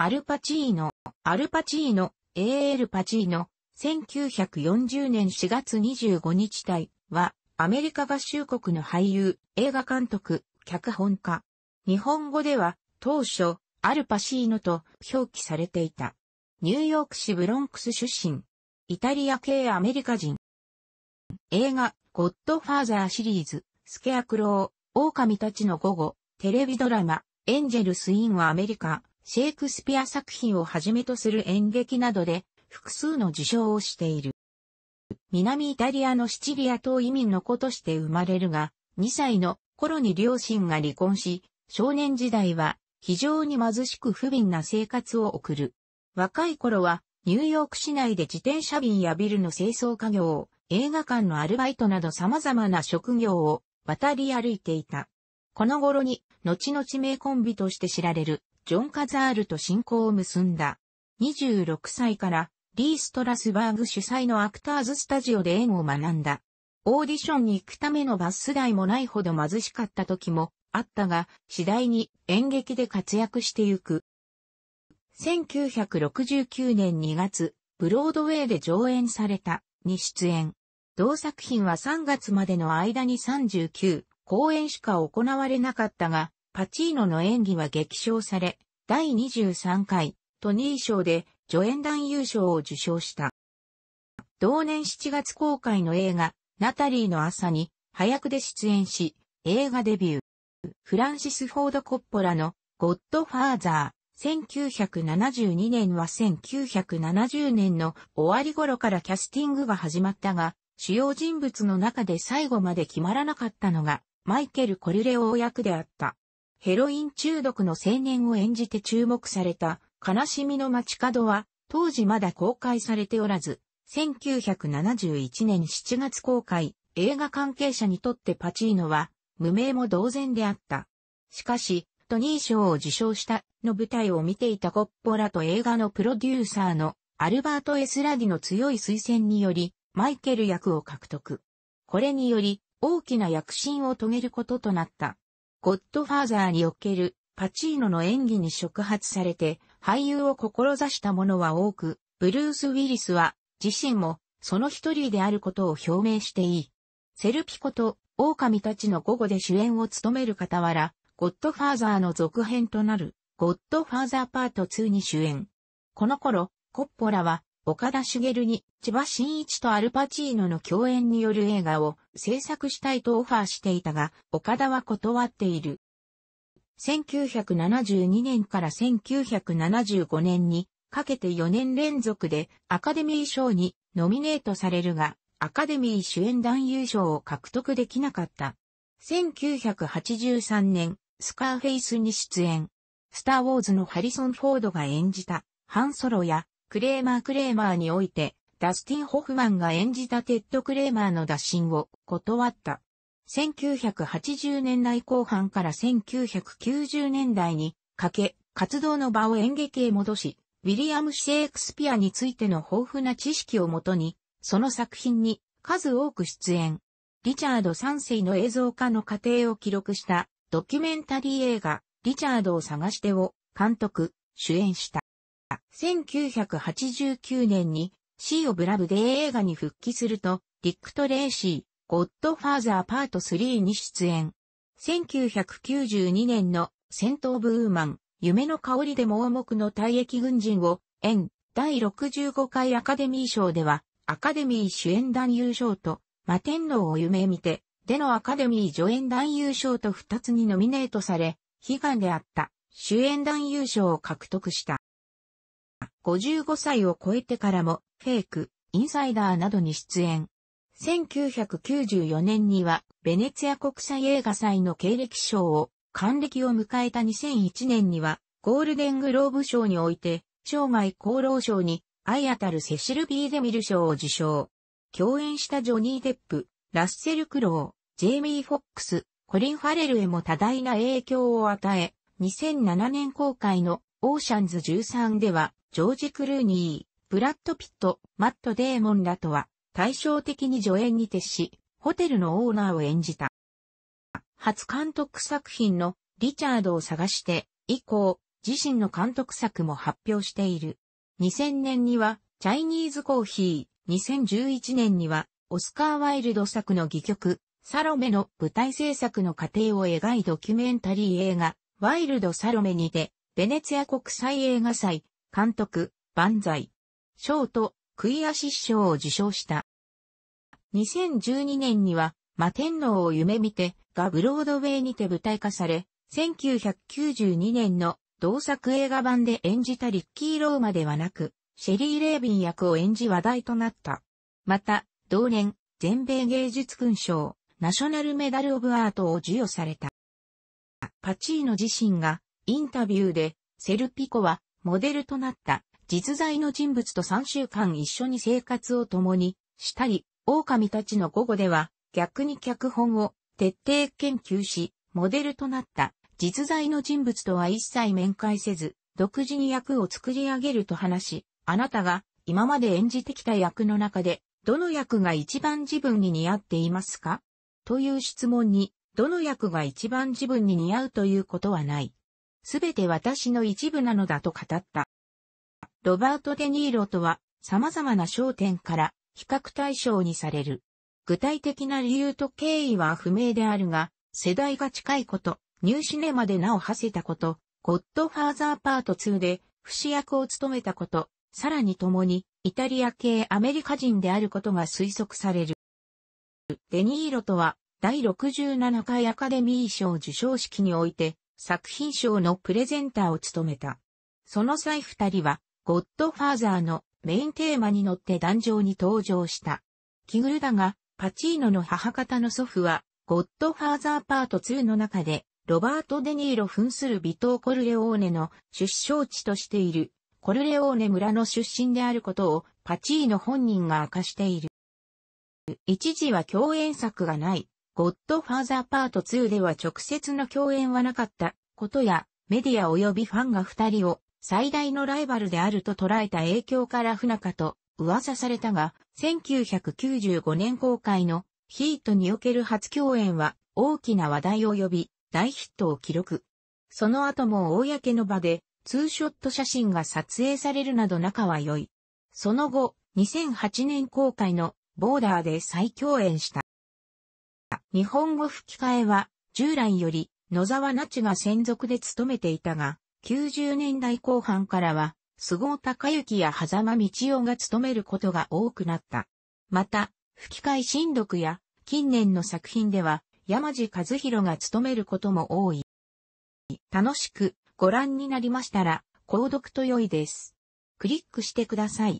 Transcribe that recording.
アルパチーノ、アルパチーノ、A.L. パチーノ、1940年4月25日体は、アメリカ合衆国の俳優、映画監督、脚本家。日本語では、当初、アルパシーノと表記されていた。ニューヨーク市ブロンクス出身。イタリア系アメリカ人。映画、ゴッドファーザーシリーズ、スケアクロー、狼たちの午後、テレビドラマ、エンジェルスインはアメリカ、シェイクスピア作品をはじめとする演劇などで複数の受賞をしている。南イタリアのシチリア島移民の子として生まれるが、2歳の頃に両親が離婚し、少年時代は非常に貧しく不憫な生活を送る。若い頃はニューヨーク市内で自転車便やビルの清掃家業、映画館のアルバイトなど様々な職業を渡り歩いていた。この頃に、後々名コンビとして知られる、ジョン・カザールと親交を結んだ。26歳から、リー・ストラスバーグ主催のアクターズスタジオで演を学んだ。オーディションに行くためのバス代もないほど貧しかった時もあったが、次第に演劇で活躍してゆく。1969年2月、ブロードウェイで上演されたに出演。同作品は3月までの間に39公演しか行われなかったが、パチーノの演技は激賞され、第23回トニー賞で助演男優賞を受賞した。同年7月公開の映画、ナタリーの朝に、早くで出演し、映画デビュー。フランシス・フォード・コッポラのゴッドファーザー。1972年は1970年の終わり頃からキャスティングが始まったが、主要人物の中で最後まで決まらなかったのが、マイケル・コルレオー役であった。ヘロイン中毒の青年を演じて注目された悲しみの街角は当時まだ公開されておらず、1971年7月公開、映画関係者にとってパチーノは無名も同然であった。しかし、トニー賞を受賞したの舞台を見ていたコッポラと映画のプロデューサーのアルバート・エスラディの強い推薦により、マイケル役を獲得。これにより、大きな躍進を遂げることとなった。ゴッドファーザーにおけるパチーノの演技に触発されて俳優を志した者は多く、ブルース・ウィリスは自身もその一人であることを表明していい。セルピコと狼たちの午後で主演を務める傍ら、ゴッドファーザーの続編となる、ゴッドファーザーパート2に主演。この頃、コッポラは岡田茂に千葉真一とアルパチーノの共演による映画を制作したいとオファーしていたが、岡田は断っている。1972年から1975年にかけて4年連続でアカデミー賞にノミネートされるが、アカデミー主演男優賞を獲得できなかった。1983年、スカーフェイスに出演。スター・ウォーズのハリソン・フォードが演じた、ハンソロや、クレーマークレーマーにおいて、ダスティン・ホフマンが演じたテッド・クレーマーの打診を断った。1980年代後半から1990年代にかけ、活動の場を演劇へ戻し、ウィリアム・シェイクスピアについての豊富な知識をもとに、その作品に数多く出演。リチャード3世の映像化の過程を記録したドキュメンタリー映画、リチャードを探してを監督、主演した。1989年に、シー・オブ・ラブで映画に復帰すると、ディック・トレーシー、ゴッドファーザーパート3に出演。1992年の戦闘ブーマン、夢の香りで盲目の退役軍人を、演、第65回アカデミー賞では、アカデミー主演男優賞と、魔天皇を夢見て、でのアカデミー助演男優賞と2つにノミネートされ、悲願であった、主演男優賞を獲得した。55歳を超えてからも、フェイク、インサイダーなどに出演。1994年には、ベネツィア国際映画祭の経歴賞を、還暦を迎えた2001年には、ゴールデングローブ賞において、生涯功労賞に、愛あたるセシル・ビー・デミル賞を受賞。共演したジョニー・デップ、ラッセル・クロー、ジェイミー・フォックス、コリン・ファレルへも多大な影響を与え、2007年公開のオーシャンズ13では、ジョージ・クルーニー、ブラッド・ピット、マット・デーモンらとは、対照的に助演に徹し、ホテルのオーナーを演じた。初監督作品のリチャードを探して以降、自身の監督作も発表している。2000年にはチャイニーズコーヒー、2011年にはオスカー・ワイルド作の戯曲、サロメの舞台制作の過程を描いドキュメンタリー映画、ワイルド・サロメにて、ベネツィア国際映画祭、監督、万歳、賞と、クイアシス賞を受賞した。2012年には、魔天皇を夢見て、がブロードウェイにて舞台化され、1992年の同作映画版で演じたリッキー・ローマではなく、シェリー・レービン役を演じ話題となった。また、同年、全米芸術勲章、ナショナルメダル・オブ・アートを授与された。パチーノ自身がインタビューで、セルピコは、モデルとなった、実在の人物と3週間一緒に生活を共にしたり、狼たちの午後では、逆に脚本を徹底研究し、モデルとなった実在の人物とは一切面会せず、独自に役を作り上げると話し、あなたが今まで演じてきた役の中で、どの役が一番自分に似合っていますかという質問に、どの役が一番自分に似合うということはない。すべて私の一部なのだと語った。ロバート・デ・ニーロとは様々な焦点から比較対象にされる。具体的な理由と経緯は不明であるが、世代が近いこと、ニューシネマで名を馳せたこと、ゴッドファーザーパート2で不死役を務めたこと、さらに共にイタリア系アメリカ人であることが推測される。デニーロとは第67回アカデミー賞受賞式において作品賞のプレゼンターを務めた。その際二人は、ゴッドファーザーのメインテーマに乗って壇上に登場した。キグルだが、パチーノの母方の祖父は、ゴッドファーザーパート2の中で、ロバート・デ・ニーロ扮するビトー・コルレオーネの出生地としている、コルレオーネ村の出身であることをパチーノ本人が明かしている。一時は共演作がない、ゴッドファーザーパート2では直接の共演はなかったことや、メディア及びファンが二人を最大のライバルであると捉えた影響から不仲と噂されたが、1995年公開のヒートにおける初共演は大きな話題を呼び、大ヒットを記録。その後も公の場でツーショット写真が撮影されるなど仲は良い。その後、2008年公開のボーダーで再共演した。日本語吹き替えは、従来より野沢那智が専属で務めていたが、90年代後半からは、菅生隆之や狭間道夫が務めることが多くなった。また、吹き替え新読や、近年の作品では、山地和弘が務めることも多い。楽しくご覧になりましたら、購読と良いです。クリックしてください。